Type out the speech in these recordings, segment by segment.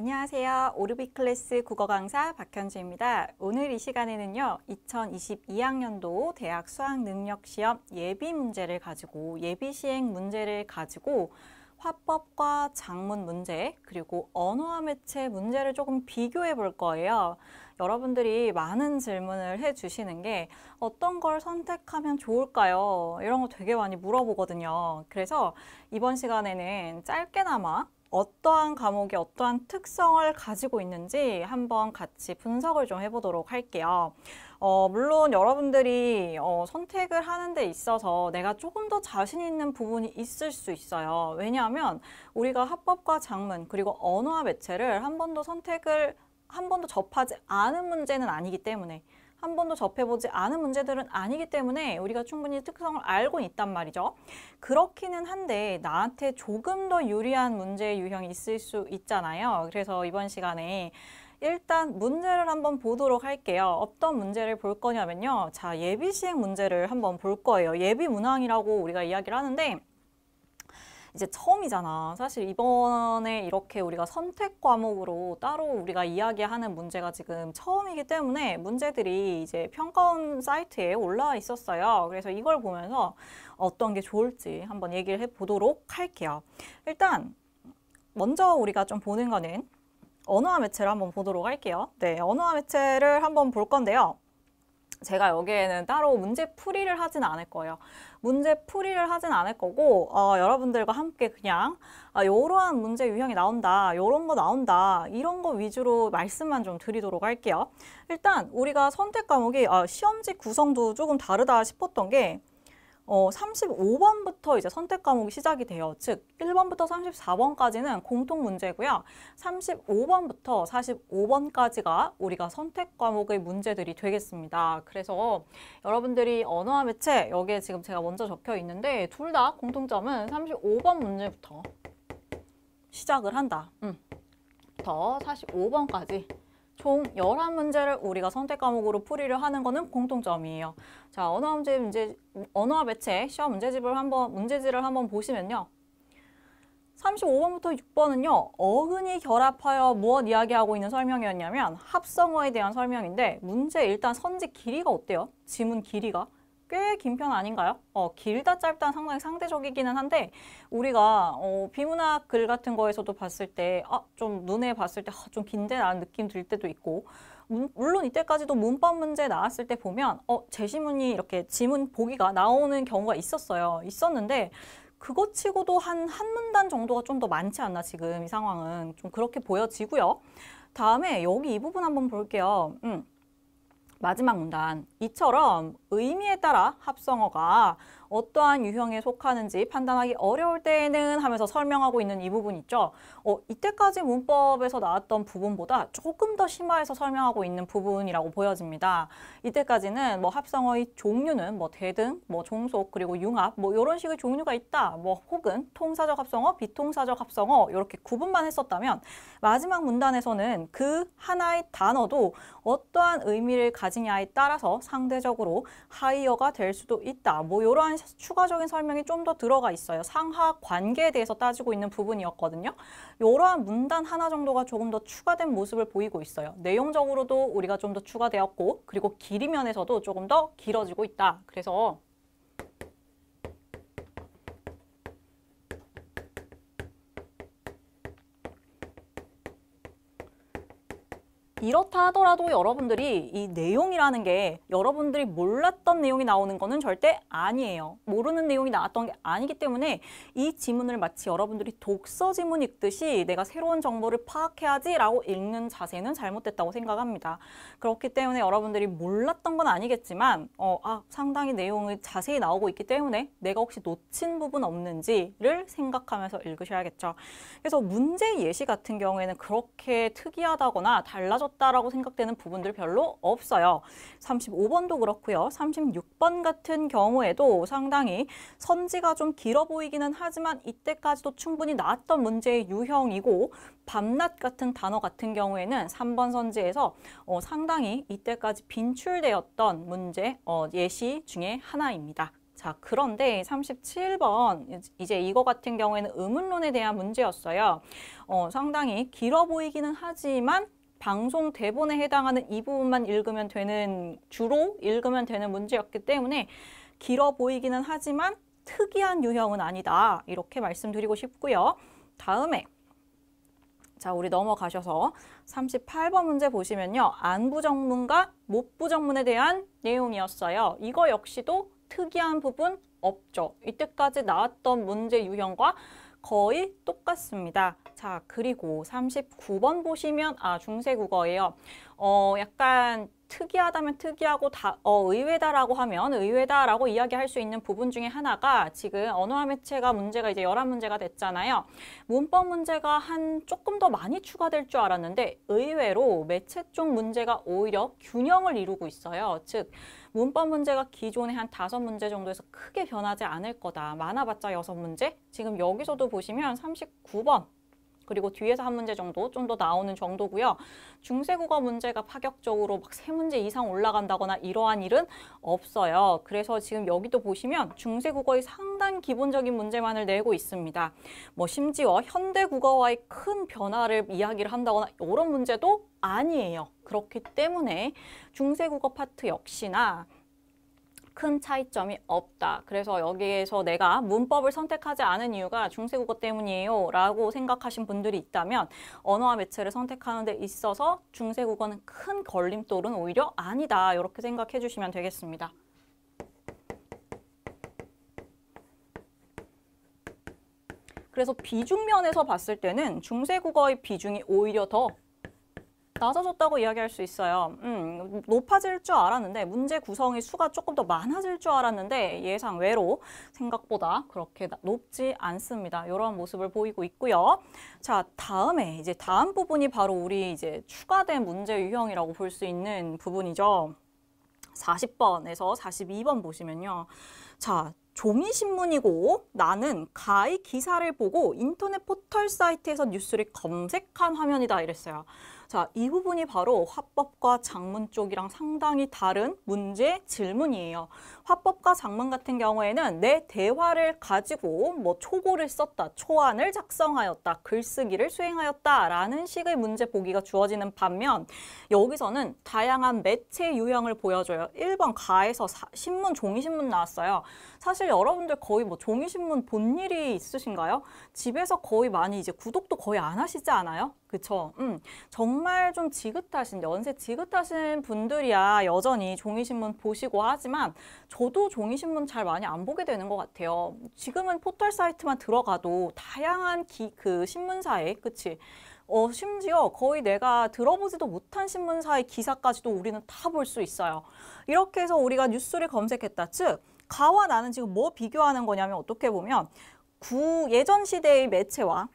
안녕하세요. 오르비 클래스 국어 강사 박현주입니다. 오늘 이 시간에는요. 2022학년도 대학 수학 능력 시험 예비 문제를 가지고 예비 시행 문제를 가지고 화법과 작문 문제 그리고 언어와 매체 문제를 조금 비교해 볼 거예요. 여러분들이 많은 질문을 해 주시는 게 어떤 걸 선택하면 좋을까요? 이런 거 되게 많이 물어보거든요. 그래서 이번 시간에는 짧게나마 어떠한 과목이 어떠한 특성을 가지고 있는지 한번 같이 분석을 좀 해보도록 할게요. 어, 물론 여러분들이 어, 선택을 하는 데 있어서 내가 조금 더 자신 있는 부분이 있을 수 있어요. 왜냐하면 우리가 합법과 장문 그리고 언어와 매체를 한 번도 선택을 한 번도 접하지 않은 문제는 아니기 때문에 한 번도 접해보지 않은 문제들은 아니기 때문에 우리가 충분히 특성을 알고 있단 말이죠. 그렇기는 한데 나한테 조금 더 유리한 문제의 유형이 있을 수 있잖아요. 그래서 이번 시간에 일단 문제를 한번 보도록 할게요. 어떤 문제를 볼 거냐면요. 자, 예비 시행 문제를 한번 볼 거예요. 예비 문항이라고 우리가 이야기를 하는데 이제 처음이잖아. 사실 이번에 이렇게 우리가 선택 과목으로 따로 우리가 이야기하는 문제가 지금 처음이기 때문에 문제들이 이제 평가원 사이트에 올라와 있었어요. 그래서 이걸 보면서 어떤 게 좋을지 한번 얘기를 해보도록 할게요. 일단 먼저 우리가 좀 보는 거는 언어와 매체를 한번 보도록 할게요. 네, 언어와 매체를 한번 볼 건데요. 제가 여기에는 따로 문제 풀이를 하진 않을 거예요. 문제 풀이를 하진 않을 거고 어, 여러분들과 함께 그냥 아, 이러한 문제 유형이 나온다, 이런 거 나온다 이런 거 위주로 말씀만 좀 드리도록 할게요. 일단 우리가 선택 과목이 아, 시험지 구성도 조금 다르다 싶었던 게 어, 35번부터 이제 선택 과목이 시작이 돼요. 즉 1번부터 34번까지는 공통 문제고요. 35번부터 45번까지가 우리가 선택 과목의 문제들이 되겠습니다. 그래서 여러분들이 언어와 매체 여기에 지금 제가 먼저 적혀 있는데 둘 다 공통점은 35번 문제부터 시작을 한다. 음. 부 45번까지 총 열한 문제를 우리가 선택 과목으로 풀이를 하는 거는 공통점이에요. 자, 언어와 문제 문제 언어 매체 시험 문제집을 한번 문제지를 한번 보시면요. 35번부터 6번은요. 어근이 결합하여 무엇 이야기하고 있는 설명이었냐면 합성어에 대한 설명인데 문제 일단 선지 길이가 어때요? 지문 길이가 꽤긴편 아닌가요? 어, 길다 짧다 상당히 상대적이기는 한데 우리가 어, 비문학 글 같은 거에서도 봤을 때 아, 좀 눈에 봤을 때좀 아, 긴데 라는 느낌 들 때도 있고 물론 이때까지도 문법 문제 나왔을 때 보면 어, 제시문이 이렇게 지문 보기가 나오는 경우가 있었어요. 있었는데 그것 치고도 한, 한 문단 정도가 좀 더 많지 않나 지금 이 상황은 좀 그렇게 보여지고요. 다음에 여기 이 부분 한번 볼게요. 음. 마지막 문단 이처럼 의미에 따라 합성어가 어떠한 유형에 속하는지 판단하기 어려울 때에는 하면서 설명하고 있는 이 부분 있죠. 어, 이때까지 문법에서 나왔던 부분보다 조금 더 심화해서 설명하고 있는 부분이라고 보여집니다. 이때까지는 뭐 합성어의 종류는 뭐 대등, 뭐 종속, 그리고 융합 뭐 이런 식의 종류가 있다. 뭐 혹은 통사적 합성어, 비통사적 합성어 이렇게 구분만 했었다면 마지막 문단에서는 그 하나의 단어도 어떠한 의미를 가지냐에 따라서 상대적으로 하이어가 될 수도 있다. 뭐 이러한 추가적인 설명이 좀 더 들어가 있어요. 상하 관계에 대해서 따지고 있는 부분이었거든요. 이러한 문단 하나 정도가 조금 더 추가된 모습을 보이고 있어요. 내용적으로도 우리가 좀 더 추가되었고 그리고 길이 면에서도 조금 더 길어지고 있다. 그래서 이렇다 하더라도 여러분들이 이 내용이라는 게 여러분들이 몰랐던 내용이 나오는 거는 절대 아니에요. 모르는 내용이 나왔던 게 아니기 때문에 이 지문을 마치 여러분들이 독서 지문 읽듯이 내가 새로운 정보를 파악해야지라고 읽는 자세는 잘못됐다고 생각합니다. 그렇기 때문에 여러분들이 몰랐던 건 아니겠지만 어, 아, 상당히 내용이 자세히 나오고 있기 때문에 내가 혹시 놓친 부분 없는지를 생각하면서 읽으셔야겠죠. 그래서 문제 예시 같은 경우에는 그렇게 특이하다거나 달라졌다 어렵다라고 생각되는 부분들 별로 없어요. 35번도 그렇고요. 36번 같은 경우에도 상당히 선지가 좀 길어 보이기는 하지만 이때까지도 충분히 나왔던 문제의 유형이고 밤낮 같은 단어 같은 경우에는 3번 선지에서 어, 상당히 이때까지 빈출되었던 문제 어, 예시 중에 하나입니다. 자, 그런데 37번, 이제 이거 같은 경우에는 의문론에 대한 문제였어요. 어, 상당히 길어 보이기는 하지만 방송 대본에 해당하는 이 부분만 읽으면 되는 주로 읽으면 되는 문제였기 때문에 길어 보이기는 하지만 특이한 유형은 아니다 이렇게 말씀드리고 싶고요. 다음에 자 우리 넘어가셔서 38번 문제 보시면요. 안부정문과 못부정문에 대한 내용이었어요. 이거 역시도 특이한 부분 없죠. 이때까지 나왔던 문제 유형과 거의 똑같습니다. 자, 그리고 39번 보시면 아, 중세 국어예요. 어, 약간 특이하다면 특이하고 다, 어, 의외다라고 하면 의외다라고 이야기할 수 있는 부분 중에 하나가 지금 언어와 매체가 문제가 이제 열한 문제가 됐잖아요. 문법 문제가 한 조금 더 많이 추가될 줄 알았는데 의외로 매체 쪽 문제가 오히려 균형을 이루고 있어요. 즉 문법 문제가 기존의 한 다섯 문제 정도에서 크게 변하지 않을 거다. 많아봤자 여섯 문제. 지금 여기서도 보시면 3 9번 그리고 뒤에서 한 문제 정도 좀 더 나오는 정도고요. 중세국어 문제가 파격적으로 막 세 문제 이상 올라간다거나 이러한 일은 없어요. 그래서 지금 여기도 보시면 중세국어의 상당 기본적인 문제만을 내고 있습니다. 뭐 심지어 현대국어와의 큰 변화를 이야기를 한다거나 이런 문제도 아니에요. 그렇기 때문에 중세국어 파트 역시나 큰 차이점이 없다. 그래서 여기에서 내가 문법을 선택하지 않은 이유가 중세국어 때문이에요. 라고 생각하신 분들이 있다면 언어와 매체를 선택하는 데 있어서 중세국어는 큰 걸림돌은 오히려 아니다. 이렇게 생각해 주시면 되겠습니다. 그래서 비중면에서 봤을 때는 중세국어의 비중이 오히려 더 낮아졌다고 이야기할 수 있어요. 음, 높아질 줄 알았는데 문제 구성의 수가 조금 더 많아질 줄 알았는데 예상 외로 생각보다 그렇게 높지 않습니다. 이런 모습을 보이고 있고요. 자, 다음에 이제 다음 부분이 바로 우리 이제 추가된 문제 유형이라고 볼 수 있는 부분이죠. 40번에서 42번 보시면요. 자, 종이신문이고 나는 가히 기사를 보고 인터넷 포털 사이트에서 뉴스를 검색한 화면이다 이랬어요. 자, 이 부분이 바로 화법과 작문 쪽이랑 상당히 다른 문제 질문이에요. 화법과 작문 같은 경우에는 내 대화를 가지고 뭐 초고를 썼다, 초안을 작성하였다, 글쓰기를 수행하였다라는 식의 문제 보기가 주어지는 반면 여기서는 다양한 매체 유형을 보여줘요. 1번 가에서 사, 신문, 종이신문 나왔어요. 사실 여러분들 거의 뭐 종이신문 본 일이 있으신가요? 집에서 거의 많이 이제 구독도 거의 안 하시지 않아요? 그쵸? 음, 정말 좀 지긋하신, 연세 지긋하신 분들이야 여전히 종이신문 보시고 하지만 저도 종이신문 잘 많이 안 보게 되는 것 같아요. 지금은 포털 사이트만 들어가도 다양한 기, 그 신문사에, 그치? 어, 심지어 거의 내가 들어보지도 못한 신문사의 기사까지도 우리는 다 볼 수 있어요. 이렇게 해서 우리가 뉴스를 검색했다. 즉, 가와 나는 지금 뭐 비교하는 거냐면 어떻게 보면 구 예전 시대의 매체와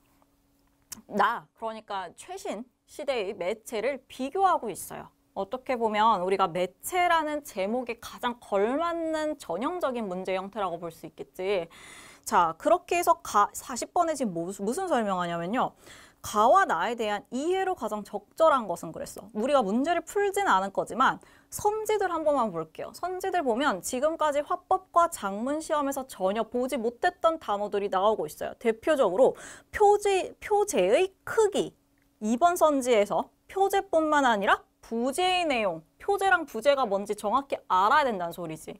나, 그러니까 최신 시대의 매체를 비교하고 있어요. 어떻게 보면 우리가 매체라는 제목이 가장 걸맞는 전형적인 문제 형태라고 볼 수 있겠지. 자, 그렇게 해서 가, 40번에 지금 무슨, 무슨 설명하냐면요. 가와 나에 대한 이해로 가장 적절한 것은 그랬어. 우리가 문제를 풀진 않을 거지만 선지들 한 번만 볼게요. 선지들 보면 지금까지 화법과 작문 시험에서 전혀 보지 못했던 단어들이 나오고 있어요. 대표적으로 표제, 표제의 크기. 이번 선지에서 표제뿐만 아니라 부재의 내용, 표제랑 부재가 뭔지 정확히 알아야 된다는 소리지.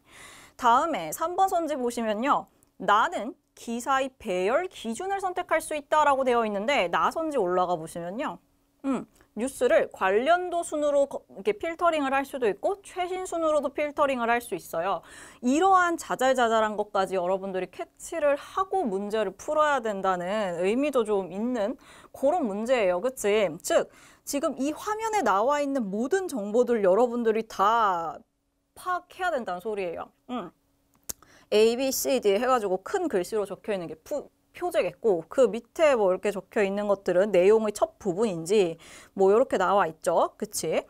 다음에 3번 선지 보시면요. 나는 기사의 배열 기준을 선택할 수 있다라고 되어 있는데 나 선지 올라가 보시면요. 음, 뉴스를 관련도 순으로 이렇게 필터링을 할 수도 있고 최신 순으로도 필터링을 할 수 있어요. 이러한 자잘자잘한 것까지 여러분들이 캐치를 하고 문제를 풀어야 된다는 의미도 좀 있는 그런 문제예요. 그치? 즉 지금 이 화면에 나와 있는 모든 정보들 여러분들이 다 파악해야 된다는 소리예요. 음. A, B, C, D 해가지고 큰 글씨로 적혀 있는 게 푸, 표제겠고 그 밑에 뭐 이렇게 적혀 있는 것들은 내용의 첫 부분인지 뭐 이렇게 나와 있죠. 그치?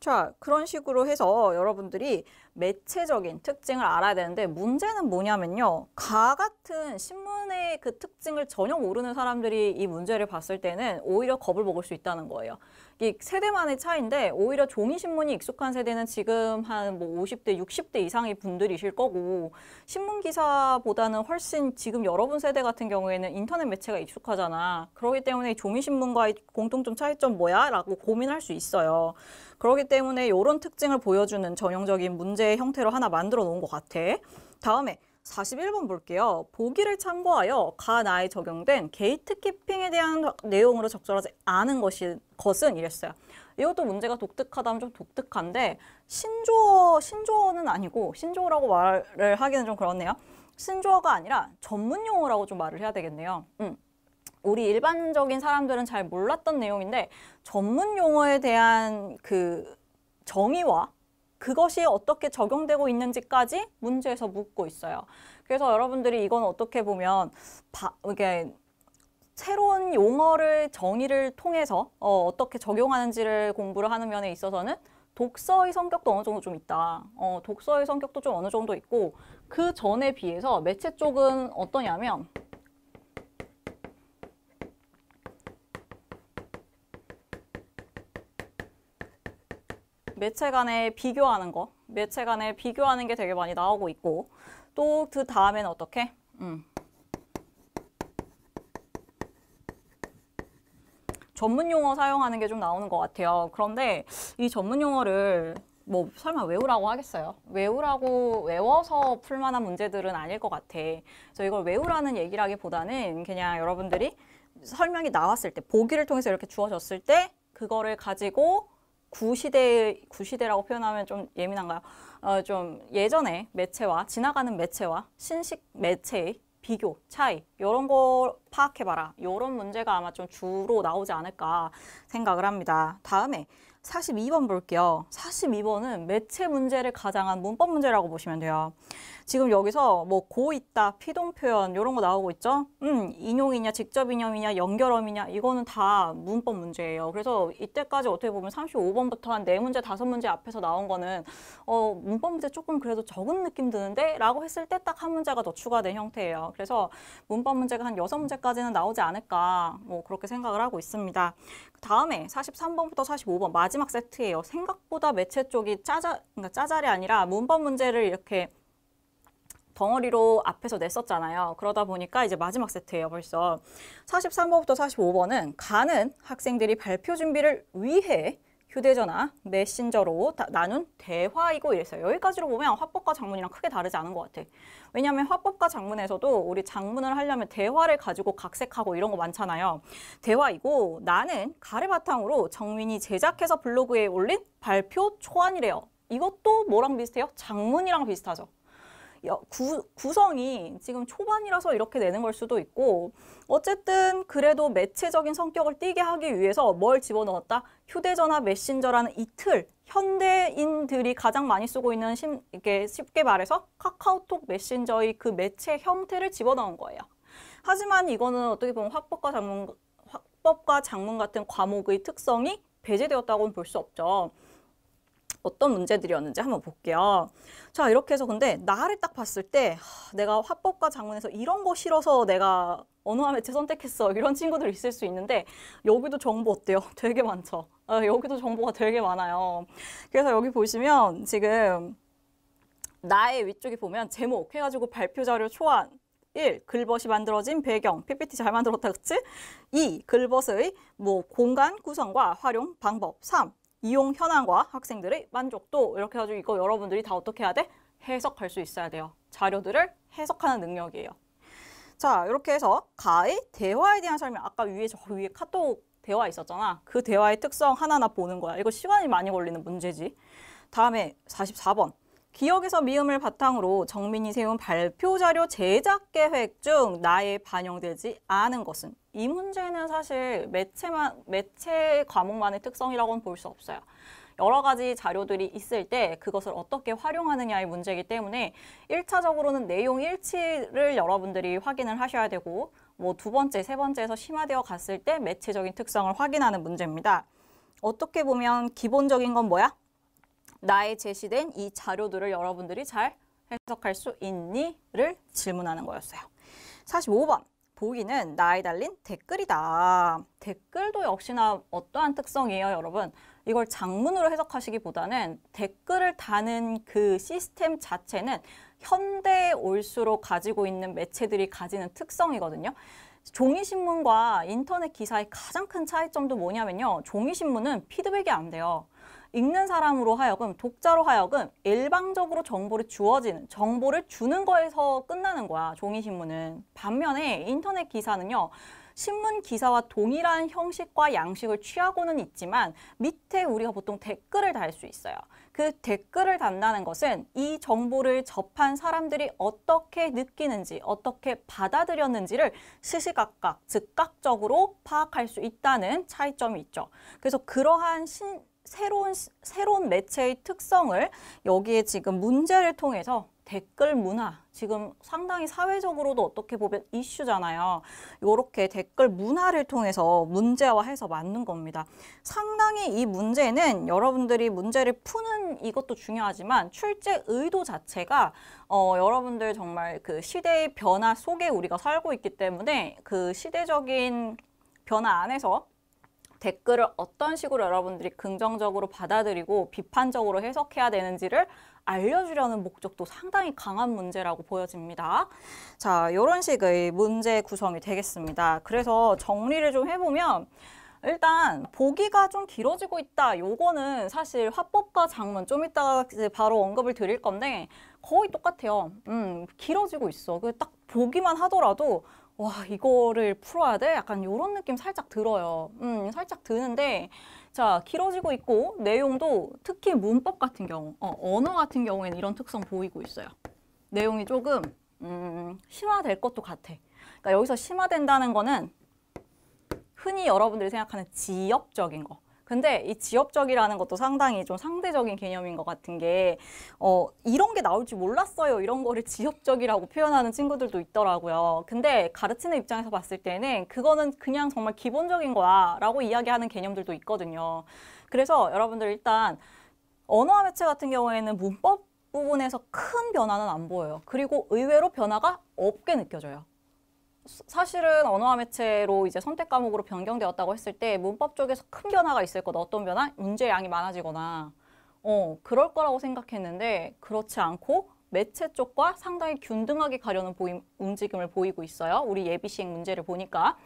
자, 그런 식으로 해서 여러분들이 매체적인 특징을 알아야 되는데 문제는 뭐냐면요. 가 같은 신문의 그 특징을 전혀 모르는 사람들이 이 문제를 봤을 때는 오히려 겁을 먹을 수 있다는 거예요. 이 세대만의 차이인데 오히려 종이신문이 익숙한 세대는 지금 한뭐 50대, 60대 이상의 분들이실 거고 신문기사보다는 훨씬 지금 여러분 세대 같은 경우에는 인터넷 매체가 익숙하잖아. 그러기 때문에 종이신문과의 공통점 차이점 뭐야? 라고 고민할 수 있어요. 그렇기 때문에 이런 특징을 보여주는 전형적인 문제의 형태로 하나 만들어 놓은 것 같아. 다음에 41번 볼게요. 보기를 참고하여 가 나에 적용된 게이트 키핑에 대한 내용으로 적절하지 않은 것이, 것은 이랬어요. 이것도 문제가 독특하다면 좀 독특한데 신조어, 신조어는 아니고 신조어라고 말을 하기는 좀 그렇네요. 신조어가 아니라 전문 용어라고 좀 말을 해야 되겠네요. 음. 우리 일반적인 사람들은 잘 몰랐던 내용인데 전문 용어에 대한 그 정의와 그것이 어떻게 적용되고 있는지까지 문제에서 묻고 있어요. 그래서 여러분들이 이건 어떻게 보면 바, 이게 새로운 용어를 정의를 통해서 어, 어떻게 적용하는지를 공부를 하는 면에 있어서는 독서의 성격도 어느 정도 좀 있다. 어, 독서의 성격도 좀 어느 정도 있고 그 전에 비해서 매체 쪽은 어떠냐면 매체 간에 비교하는 거, 매체 간에 비교하는 게 되게 많이 나오고 있고 또 그 다음에는 어떻게? 음. 전문 용어 사용하는 게 좀 나오는 것 같아요. 그런데 이 전문 용어를 뭐 설마 외우라고 하겠어요? 외우라고 외워서 풀만한 문제들은 아닐 것 같아. 그래서 이걸 외우라는 얘기라기보다는 그냥 여러분들이 설명이 나왔을 때 보기를 통해서 이렇게 주어졌을 때 그거를 가지고 구시대 구시대라고 표현하면 좀 예민한가요? 어, 좀 예전에 매체와 지나가는 매체와 신식 매체의 비교, 차이 이런 걸 파악해봐라. 이런 문제가 아마 좀 주로 나오지 않을까 생각을 합니다. 다음에 42번 볼게요. 42번은 매체 문제를 가장한 문법 문제라고 보시면 돼요. 지금 여기서 뭐 고 있다, 피동 표현 이런 거 나오고 있죠. 음, 인용이냐, 직접 인용이냐, 연결어이냐 이거는 다 문법 문제예요. 그래서 이때까지 어떻게 보면 35번부터 한4 문제, 5 문제 앞에서 나온 거는 어, 문법 문제 조금 그래도 적은 느낌 드는데? 라고 했을 때 딱 한 문제가 더 추가된 형태예요. 그래서 문법 문제가 한6 문제까지는 나오지 않을까 뭐 그렇게 생각을 하고 있습니다. 다음에 43번부터 45번 마지막 세트예요. 생각보다 매체 쪽이 짜자, 그러니까 짜잘이 아니라 문법 문제를 이렇게 덩어리로 앞에서 냈었잖아요. 그러다 보니까 이제 마지막 세트예요, 벌써. 43번부터 45번은 가는 학생들이 발표 준비를 위해 휴대전화, 메신저로 나눈 대화이고 이랬어요. 여기까지로 보면 화법과 작문이랑 크게 다르지 않은 것 같아. 왜냐하면 화법과 작문에서도 우리 작문을 하려면 대화를 가지고 각색하고 이런 거 많잖아요. 대화이고 나는 가를 바탕으로 정민이 제작해서 블로그에 올린 발표 초안이래요. 이것도 뭐랑 비슷해요? 작문이랑 비슷하죠. 구, 구성이 지금 초반이라서 이렇게 내는 걸 수도 있고 어쨌든 그래도 매체적인 성격을 띄게 하기 위해서 뭘 집어넣었다? 휴대전화 메신저라는 이 틀, 현대인들이 가장 많이 쓰고 있는 심, 이게 쉽게 말해서 카카오톡 메신저의 그 매체 형태를 집어넣은 거예요. 하지만 이거는 어떻게 보면 화법과 작문, 화법과 장문 같은 과목의 특성이 배제되었다고는 볼 수 없죠. 어떤 문제들이었는지 한번 볼게요. 자, 이렇게 해서 근데 나를 딱 봤을 때 내가 화법과 장문에서 이런 거 싫어서 내가 언어와 매체 선택했어 이런 친구들 있을 수 있는데 여기도 정보 어때요? 되게 많죠. 아, 여기도 정보가 되게 많아요. 그래서 여기 보시면 지금 나의 위쪽에 보면 제목 해가지고 발표 자료 초안 1. 글벗이 만들어진 배경, PPT 잘 만들었다, 그치? 2. 글벗의 뭐 공간 구성과 활용 방법 3. 이용 현황과 학생들의 만족도 이렇게 해가지고 이거 여러분들이 다 어떻게 해야 돼? 해석할 수 있어야 돼요. 자료들을 해석하는 능력이에요. 자 이렇게 해서 가의 대화에 대한 설명 아까 위에 저 위에 카톡 대화 있었잖아. 그 대화의 특성 하나하나 보는 거야. 이거 시간이 많이 걸리는 문제지. 다음에 44번. 기억에서 미음을 바탕으로 정민이 세운 발표 자료 제작 계획 중 나에 반영되지 않은 것은 이 문제는 사실 매체만 매체 과목만의 특성이라고는 볼 수 없어요. 여러 가지 자료들이 있을 때 그것을 어떻게 활용하느냐의 문제이기 때문에 1차적으로는 내용 일치를 여러분들이 확인을 하셔야 되고 뭐 두 번째, 세 번째에서 심화되어 갔을 때 매체적인 특성을 확인하는 문제입니다. 어떻게 보면 기본적인 건 뭐야? 나의 제시된 이 자료들을 여러분들이 잘 해석할 수 있니?를 질문하는 거였어요. 45번. 보기는 나이 달린 댓글이다. 댓글도 역시나 어떠한 특성이에요, 여러분? 이걸 장문으로 해석하시기보다는 댓글을 다는 그 시스템 자체는 현대에 올수록 가지고 있는 매체들이 가지는 특성이거든요. 종이신문과 인터넷 기사의 가장 큰 차이점도 뭐냐면요. 종이신문은 피드백이 안 돼요. 읽는 사람으로 하여금 독자로 하여금 일방적으로 정보를 주어지는 정보를 주는 거에서 끝나는 거야 종이 신문은 반면에 인터넷 기사는요 신문 기사와 동일한 형식과 양식을 취하고는 있지만 밑에 우리가 보통 댓글을 달 수 있어요. 그 댓글을 담다는 것은 이 정보를 접한 사람들이 어떻게 느끼는지, 어떻게 받아들였는지를 시시각각, 즉각적으로 파악할 수 있다는 차이점이 있죠. 그래서 그러한 신, 새로운 새로운 매체의 특성을 여기에 지금 문제를 통해서 댓글 문화 지금 상당히 사회적으로도 어떻게 보면 이슈잖아요. 이렇게 댓글 문화를 통해서 문제화해서 맞는 겁니다. 상당히 이 문제는 여러분들이 문제를 푸는 이것도 중요하지만 출제 의도 자체가 어, 여러분들 정말 그 시대의 변화 속에 우리가 살고 있기 때문에 그 시대적인 변화 안에서 댓글을 어떤 식으로 여러분들이 긍정적으로 받아들이고 비판적으로 해석해야 되는지를 알려주려는 목적도 상당히 강한 문제라고 보여집니다. 자, 이런 식의 문제 구성이 되겠습니다. 그래서 정리를 좀 해보면 일단 보기가 좀 길어지고 있다. 요거는 사실 화법과 작문좀 이따 가 바로 언급을 드릴 건데 거의 똑같아요. 음, 길어지고 있어. 그 딱 보기만 하더라도 와 이거를 풀어야 돼? 약간 이런 느낌 살짝 들어요. 음 살짝 드는데 자 길어지고 있고 내용도 특히 문법 같은 경우 어, 언어 같은 경우에는 이런 특성 보이고 있어요. 내용이 조금 음, 심화될 것도 같아. 그러니까 여기서 심화된다는 거는 흔히 여러분들이 생각하는 지역적인 거. 근데 이지역적이라는 것도 상당히 좀 상대적인 개념인 것 같은 게 어, 이런 게 나올 줄 몰랐어요. 이런 거를 지역적이라고 표현하는 친구들도 있더라고요. 근데 가르치는 입장에서 봤을 때는 그거는 그냥 정말 기본적인 거야 라고 이야기하는 개념들도 있거든요. 그래서 여러분들 일단 언어와 매체 같은 경우에는 문법 부분에서 큰 변화는 안 보여요. 그리고 의외로 변화가 없게 느껴져요. 사실은 언어와 매체로 이제 선택 과목으로 변경되었다고 했을 때 문법 쪽에서 큰 변화가 있을 것 어떤 변화? 문제 양이 많아지거나 어 그럴 거라고 생각했는데 그렇지 않고 매체 쪽과 상당히 균등하게 가려는 보임, 움직임을 보이고 있어요. 우리 예비시행 문제를 보니까.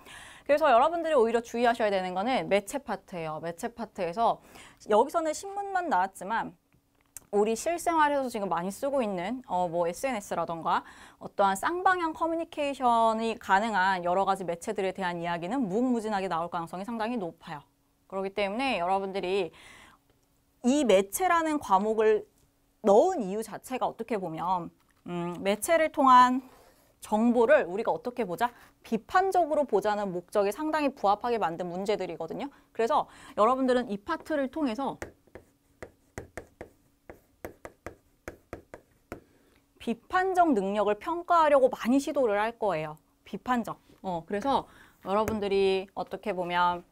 그래서 여러분들이 오히려 주의하셔야 되는 거는 매체 파트예요. 매체 파트에서 여기서는 신문만 나왔지만 우리 실생활에서 지금 많이 쓰고 있는 어, 뭐 SNS라던가 어떠한 쌍방향 커뮤니케이션이 가능한 여러 가지 매체들에 대한 이야기는 무궁무진하게 나올 가능성이 상당히 높아요. 그렇기 때문에 여러분들이 이 매체라는 과목을 넣은 이유 자체가 어떻게 보면 음, 매체를 통한 정보를 우리가 어떻게 보자? 비판적으로 보자는 목적에 상당히 부합하게 만든 문제들이거든요. 그래서 여러분들은 이 파트를 통해서 비판적 능력을 평가하려고 많이 시도를 할 거예요. 비판적. 어, 그래서 여러분들이 어떻게 보면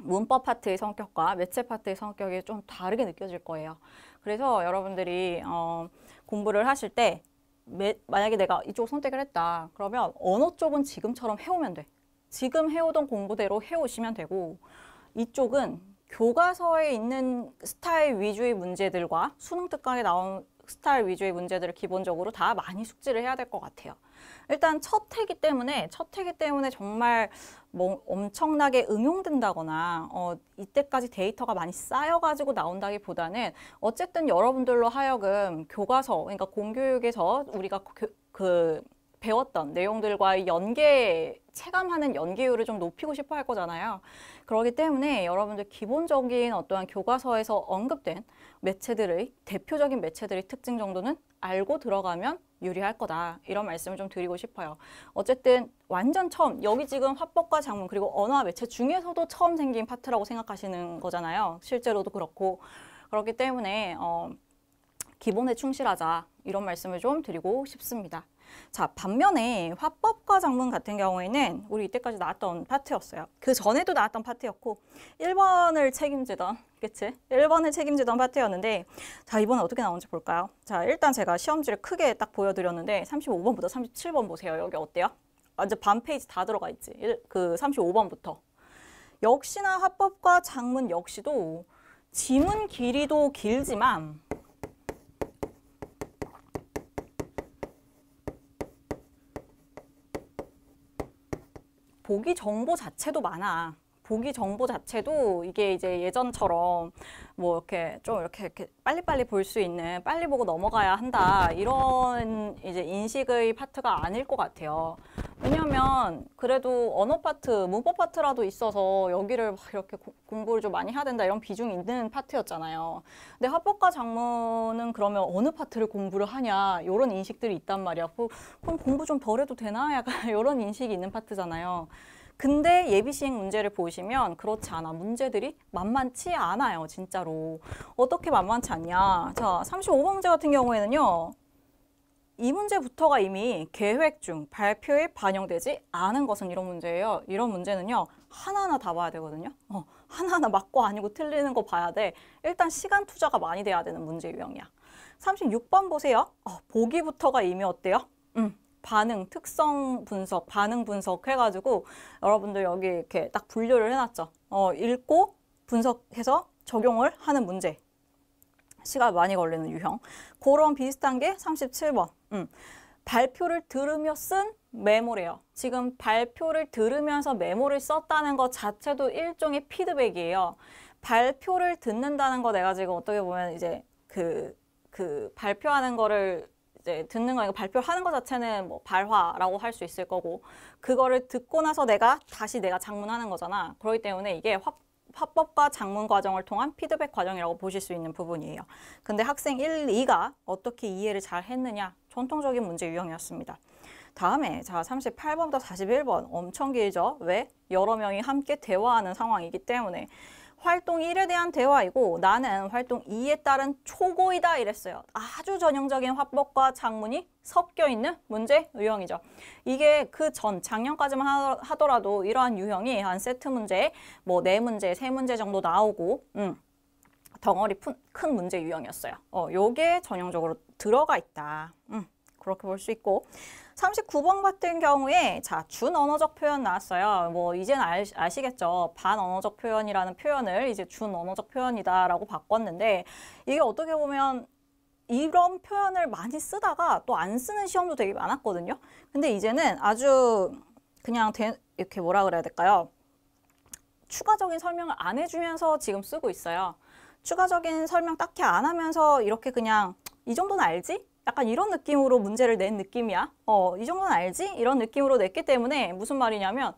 문법 파트의 성격과 매체 파트의 성격이 좀 다르게 느껴질 거예요. 그래서 여러분들이 어, 공부를 하실 때 매, 만약에 내가 이쪽 선택을 했다. 그러면 언어 쪽은 지금처럼 해오면 돼. 지금 해오던 공부대로 해오시면 되고 이쪽은 교과서에 있는 스타일 위주의 문제들과 수능 특강에 나온 스타일 위주의 문제들을 기본적으로 다 많이 숙지를 해야 될 것 같아요. 일단 첫 해기 때문에 첫 해기 때문에 정말 뭐 엄청나게 응용된다거나 어, 이때까지 데이터가 많이 쌓여가지고 나온다기보다는 어쨌든 여러분들로 하여금 교과서 그러니까 공교육에서 우리가 그, 그 배웠던 내용들과 연계 체감하는 연계율을 좀 높이고 싶어 할 거잖아요. 그러기 때문에 여러분들 기본적인 어떠한 교과서에서 언급된 매체들의 대표적인 매체들의 특징 정도는 알고 들어가면 유리할 거다 이런 말씀을 좀 드리고 싶어요. 어쨌든 완전 처음 여기 지금 화법과 작문 그리고 언어와 매체 중에서도 처음 생긴 파트라고 생각하시는 거잖아요. 실제로도 그렇고 그렇기 때문에 어, 기본에 충실하자 이런 말씀을 좀 드리고 싶습니다. 자 반면에 화법과 작문 같은 경우에는 우리 이때까지 나왔던 파트였어요. 그 전에도 나왔던 파트였고 1번을 책임지던 그치? 1번을 책임지던 파트였는데 자이번에 어떻게 나오는지 볼까요? 자 일단 제가 시험지를 크게 딱 보여드렸는데 35번부터 37번 보세요. 여기 어때요? 완전 반 페이지 다 들어가 있지. 그 35번부터. 역시나 화법과 작문 역시도 지문 길이도 길지만 보기 정보 자체도 많아. 보기 정보 자체도 이게 이제 예전처럼 뭐 이렇게 좀 이렇게 이렇게 빨리빨리 볼 수 있는 빨리 보고 넘어가야 한다 이런 이제 인식의 파트가 아닐 것 같아요. 왜냐면 그래도 언어 파트, 문법 파트라도 있어서 여기를 막 이렇게 고, 공부를 좀 많이 해야 된다 이런 비중이 있는 파트였잖아요. 근데 합법과 장문은 그러면 어느 파트를 공부를 하냐 이런 인식들이 있단 말이야. 그, 그럼 공부 좀 덜 해도 되나? 약간 이런 인식이 있는 파트잖아요. 근데 예비 시행 문제를 보시면 그렇지 않아. 문제들이 만만치 않아요. 진짜로. 어떻게 만만치 않냐. 자, 35번 문제 같은 경우에는요. 이 문제부터가 이미 계획 중 발표에 반영되지 않은 것은 이런 문제예요. 이런 문제는요. 하나하나 다 봐야 되거든요. 어, 하나하나 맞고 아니고 틀리는 거 봐야 돼. 일단 시간 투자가 많이 돼야 되는 문제 유형이야. 36번 보세요. 어, 보기부터가 이미 어때요? 음, 반응, 특성 분석, 반응 분석 해가지고 여러분들 여기 이렇게 딱 분류를 해놨죠. 어, 읽고 분석해서 적용을 하는 문제. 시간 많이 걸리는 유형. 그런 비슷한 게 37번. 음. 발표를 들으며 쓴 메모래요. 지금 발표를 들으면서 메모를 썼다는 것 자체도 일종의 피드백이에요. 발표를 듣는다는 거 내가 지금 어떻게 보면 이제 그, 그 발표하는 거를 이제 듣는 거니까 발표하는 것 자체는 뭐 발화라고 할 수 있을 거고 그거를 듣고 나서 내가 다시 내가 작문하는 거잖아. 그렇기 때문에 이게 확 화법과 작문 과정을 통한 피드백 과정이라고 보실 수 있는 부분이에요. 근데 학생 1, 2가 어떻게 이해를 잘 했느냐? 전통적인 문제 유형이었습니다. 다음에 자 38번부터 41번 엄청 길죠? 왜? 여러 명이 함께 대화하는 상황이기 때문에 활동 1에 대한 대화이고 나는 활동 2에 따른 초고이다 이랬어요. 아주 전형적인 화법과 작문이 섞여 있는 문제 유형이죠. 이게 그 전 작년까지만 하더라도 이러한 유형이 한 세트 문제, 뭐 네 문제, 세 문제 정도 나오고 음, 덩어리 큰 문제 유형이었어요. 어, 요게 전형적으로 들어가 있다. 음, 그렇게 볼 수 있고 39번 같은 경우에 자, 준언어적 표현 나왔어요. 뭐 이제는 아, 시겠죠 반언어적 표현이라는 표현을 이제 준언어적 표현이다라고 바꿨는데 이게 어떻게 보면 이런 표현을 많이 쓰다가 또 안 쓰는 시험도 되게 많았거든요. 근데 이제는 아주 그냥 대, 이렇게 뭐라 그래야 될까요? 추가적인 설명을 안 해주면서 지금 쓰고 있어요. 추가적인 설명 딱히 안 하면서 이렇게 그냥 이 정도는 알지? 약간 이런 느낌으로 문제를 낸 느낌이야. 어, 이 정도는 알지? 이런 느낌으로 냈기 때문에 무슨 말이냐면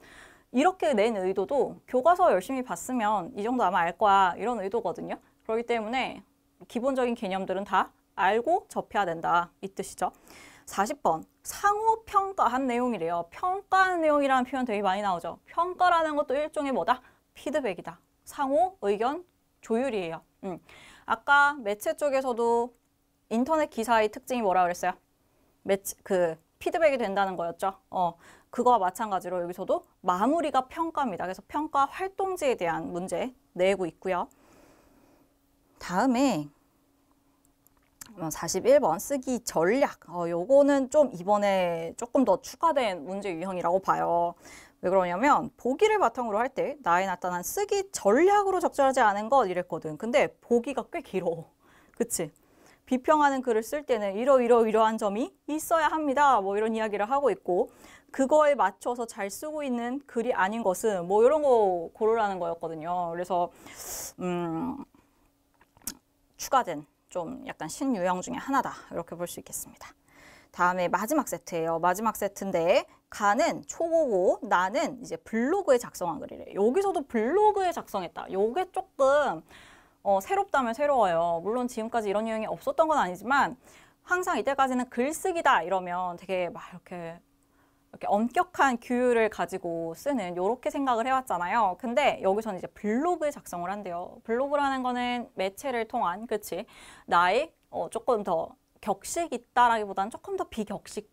이렇게 낸 의도도 교과서 열심히 봤으면 이 정도 아마 알 거야. 이런 의도거든요. 그렇기 때문에 기본적인 개념들은 다 알고 접해야 된다. 이 뜻이죠. 40번. 상호평가한 내용이래요. 평가한 내용이라는 표현 되게 많이 나오죠. 평가라는 것도 일종의 뭐다? 피드백이다. 상호 의견 조율이에요. 음. 아까 매체 쪽에서도 인터넷 기사의 특징이 뭐라 그랬어요? 매치, 그 피드백이 된다는 거였죠. 어, 그거와 마찬가지로 여기서도 마무리가 평가입니다. 그래서 평가 활동지에 대한 문제 내고 있고요. 다음에 41번 어, 쓰기 전략. 어, 요거는 좀 이번에 조금 더 추가된 문제 유형이라고 봐요. 왜 그러냐면 보기를 바탕으로 할 때 나에 나타난 쓰기 전략으로 적절하지 않은 것 이랬거든. 근데 보기가 꽤 길어. 그치? 비평하는 글을 쓸 때는 이러이러이러한 점이 있어야 합니다. 뭐 이런 이야기를 하고 있고 그거에 맞춰서 잘 쓰고 있는 글이 아닌 것은 뭐 이런 거 고르라는 거였거든요. 그래서 음 추가된 좀 약간 신유형 중에 하나다 이렇게 볼 수 있겠습니다. 다음에 마지막 세트예요. 마지막 세트인데 가는 초고고 나는 이제 블로그에 작성한 글이래. 여기서도 블로그에 작성했다. 요게 조금 어, 새롭다면 새로워요. 물론 지금까지 이런 유형이 없었던 건 아니지만 항상 이때까지는 글쓰기다 이러면 되게 막 이렇게 이렇게 엄격한 규율을 가지고 쓰는 이렇게 생각을 해왔잖아요. 근데 여기서는 이제 블로그 작성을 한대요. 블로그라는 거는 매체를 통한 그치 나의 어, 조금 더 격식 있다라기보다는 조금 더 비격식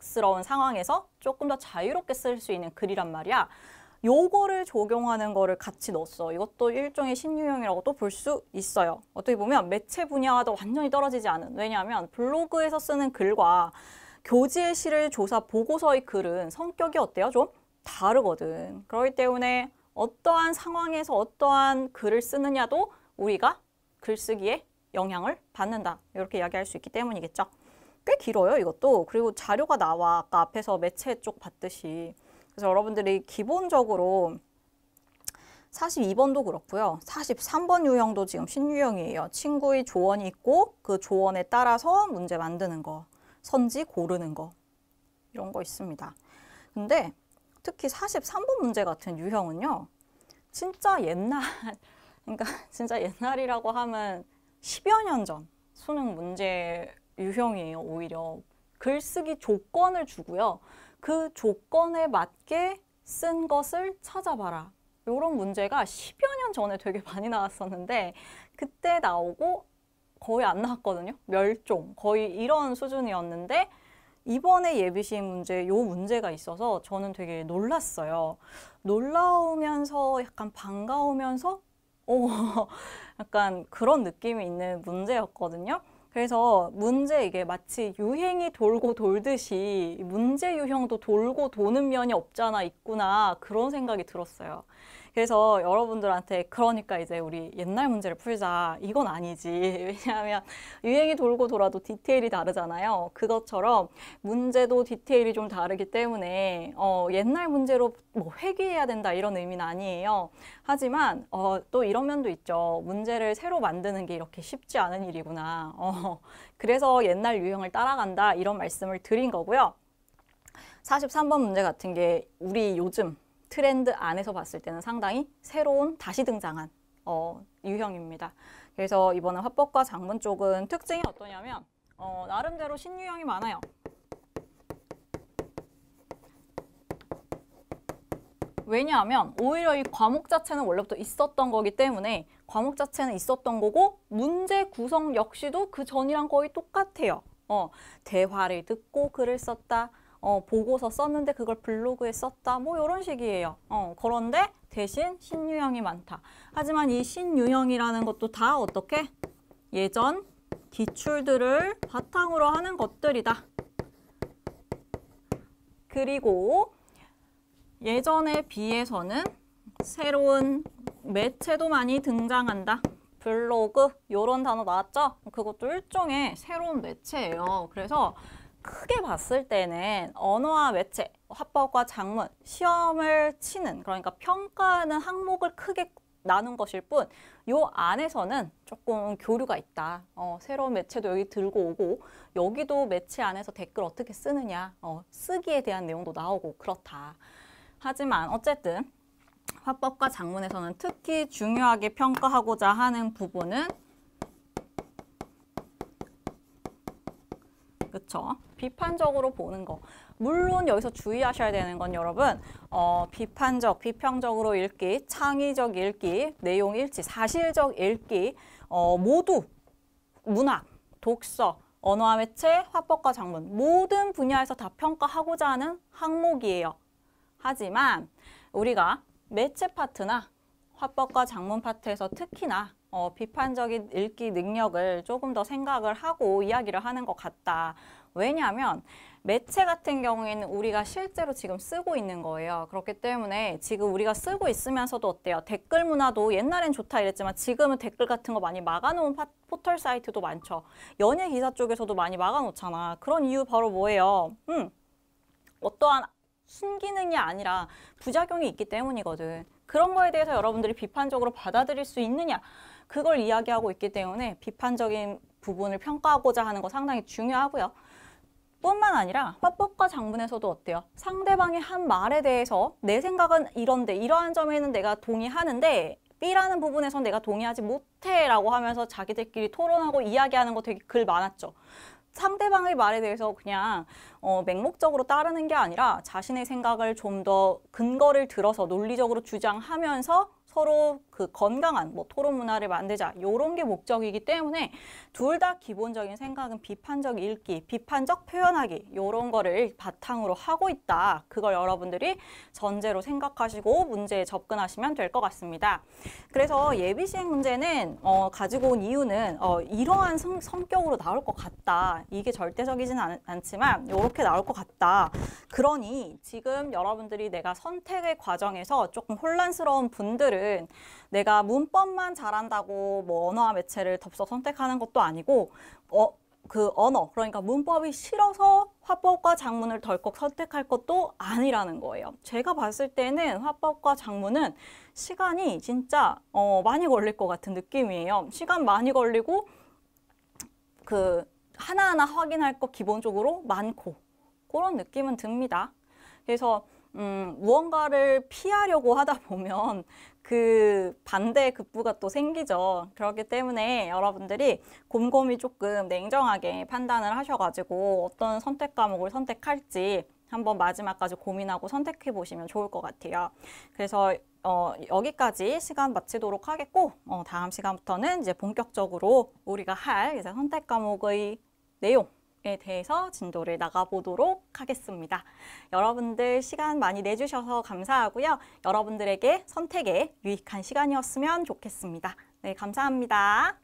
스러운 상황에서 조금 더 자유롭게 쓸 수 있는 글이란 말이야. 요거를 적용하는 거를 같이 넣었어. 이것도 일종의 신유형이라고 또 볼 수 있어요. 어떻게 보면 매체 분야와도 완전히 떨어지지 않은. 왜냐하면 블로그에서 쓰는 글과 교재 실을 조사 보고서의 글은 성격이 어때요? 좀 다르거든. 그렇기 때문에 어떠한 상황에서 어떠한 글을 쓰느냐도 우리가 글쓰기에 영향을 받는다. 이렇게 이야기할 수 있기 때문이겠죠. 꽤 길어요, 이것도. 그리고 자료가 나와. 아까 앞에서 매체 쪽 봤듯이. 그래서 여러분들이 기본적으로 42번도 그렇고요. 43번 유형도 지금 신유형이에요. 친구의 조언이 있고 그 조언에 따라서 문제 만드는 거, 선지 고르는 거 이런 거 있습니다. 근데 특히 43번 문제 같은 유형은요. 진짜 옛날, 그러니까 진짜 옛날이라고 하면 10여 년 전 수능 문제 유형이에요. 오히려 글쓰기 조건을 주고요. 그 조건에 맞게 쓴 것을 찾아봐라. 이런 문제가 10여 년 전에 되게 많이 나왔었는데 그때 나오고 거의 안 나왔거든요. 멸종 거의 이런 수준이었는데 이번에 예비시 문제 요 문제가 있어서 저는 되게 놀랐어요. 놀라우면서 약간 반가우면서 오 어, 약간 그런 느낌이 있는 문제였거든요. 그래서 문제 이게 마치 유행이 돌고 돌듯이 문제 유형도 돌고 도는 면이 없잖아 있구나 그런 생각이 들었어요. 그래서 여러분들한테 그러니까 이제 우리 옛날 문제를 풀자 이건 아니지 왜냐하면 유행이 돌고 돌아도 디테일이 다르잖아요 그것처럼 문제도 디테일이 좀 다르기 때문에 어, 옛날 문제로 뭐 회귀해야 된다 이런 의미는 아니에요 하지만 어, 또 이런 면도 있죠 문제를 새로 만드는 게 이렇게 쉽지 않은 일이구나 어, 그래서 옛날 유형을 따라간다 이런 말씀을 드린 거고요 43번 문제 같은 게 우리 요즘 트렌드 안에서 봤을 때는 상당히 새로운 다시 등장한 어, 유형입니다. 그래서 이번에 화법과 장문 쪽은 특징이 어떠냐면 어, 나름대로 신유형이 많아요. 왜냐하면 오히려 이 과목 자체는 원래부터 있었던 거기 때문에 과목 자체는 있었던 거고 문제 구성 역시도 그 전이랑 거의 똑같아요. 어, 대화를 듣고 글을 썼다. 어, 보고서 썼는데 그걸 블로그에 썼다 뭐 이런 식이에요. 어, 그런데 대신 신유형이 많다. 하지만 이 신유형이라는 것도 다 어떻게 예전 기출들을 바탕으로 하는 것들이다. 그리고 예전에 비해서는 새로운 매체도 많이 등장한다. 블로그 이런 단어 나왔죠? 그것도 일종의 새로운 매체예요. 그래서 크게 봤을 때는 언어와 매체, 화법과 작문, 시험을 치는 그러니까 평가하는 항목을 크게 나눈 것일 뿐요 안에서는 조금 교류가 있다. 어, 새로운 매체도 여기 들고 오고 여기도 매체 안에서 댓글 어떻게 쓰느냐, 어, 쓰기에 대한 내용도 나오고 그렇다. 하지만 어쨌든 화법과 작문에서는 특히 중요하게 평가하고자 하는 부분은 그렇죠? 비판적으로 보는 거. 물론 여기서 주의하셔야 되는 건 여러분 어, 비판적, 비평적으로 읽기, 창의적 읽기, 내용 읽치 사실적 읽기 어, 모두 문학, 독서, 언어와 매체, 화법과 작문 모든 분야에서 다 평가하고자 하는 항목이에요. 하지만 우리가 매체 파트나 화법과 작문 파트에서 특히나 어, 비판적인 읽기 능력을 조금 더 생각을 하고 이야기를 하는 것 같다. 왜냐하면 매체 같은 경우에는 우리가 실제로 지금 쓰고 있는 거예요. 그렇기 때문에 지금 우리가 쓰고 있으면서도 어때요? 댓글 문화도 옛날엔 좋다 이랬지만 지금은 댓글 같은 거 많이 막아놓은 포털 사이트도 많죠. 연예 기사 쪽에서도 많이 막아놓잖아. 그런 이유 바로 뭐예요? 음, 어떠한 순기능이 아니라 부작용이 있기 때문이거든. 그런 거에 대해서 여러분들이 비판적으로 받아들일 수 있느냐? 그걸 이야기하고 있기 때문에 비판적인 부분을 평가하고자 하는 거 상당히 중요하고요. 뿐만 아니라 화법과 장문에서도 어때요? 상대방이 한 말에 대해서 내 생각은 이런데 이러한 점에는 내가 동의하는데 B라는 부분에선 내가 동의하지 못해 라고 하면서 자기들끼리 토론하고 이야기하는 거 되게 글 많았죠. 상대방의 말에 대해서 그냥 어, 맹목적으로 따르는 게 아니라 자신의 생각을 좀 더 근거를 들어서 논리적으로 주장하면서 서로 그 건강한 뭐 토론 문화를 만들자 이런 게 목적이기 때문에 둘 다 기본적인 생각은 비판적 읽기, 비판적 표현하기 이런 거를 바탕으로 하고 있다. 그걸 여러분들이 전제로 생각하시고 문제에 접근하시면 될 것 같습니다. 그래서 예비 시행 문제는 어, 가지고 온 이유는 어, 이러한 성, 성격으로 나올 것 같다. 이게 절대적이진 않, 않지만 이렇게 나올 것 같다. 그러니 지금 여러분들이 내가 선택의 과정에서 조금 혼란스러운 분들은 내가 문법만 잘한다고 뭐 언어와 매체를 덥석 선택하는 것도 아니고 어, 그 언어, 그러니까 문법이 싫어서 화법과 작문을 덜컥 선택할 것도 아니라는 거예요. 제가 봤을 때는 화법과 작문은 시간이 진짜 어, 많이 걸릴 것 같은 느낌이에요. 시간 많이 걸리고 그 하나하나 확인할 것 기본적으로 많고 그런 느낌은 듭니다. 그래서 음, 무언가를 피하려고 하다 보면 그 반대 극부가또 생기죠. 그렇기 때문에 여러분들이 곰곰이 조금 냉정하게 판단을 하셔가지고 어떤 선택 과목을 선택할지 한번 마지막까지 고민하고 선택해 보시면 좋을 것 같아요. 그래서 어, 여기까지 시간 마치도록 하겠고 어, 다음 시간부터는 이제 본격적으로 우리가 할 이제 선택 과목의 내용 에 대해서 진도를 나가보도록 하겠습니다. 여러분들 시간 많이 내주셔서 감사하고요. 여러분들에게 선택에 유익한 시간이었으면 좋겠습니다. 네, 감사합니다.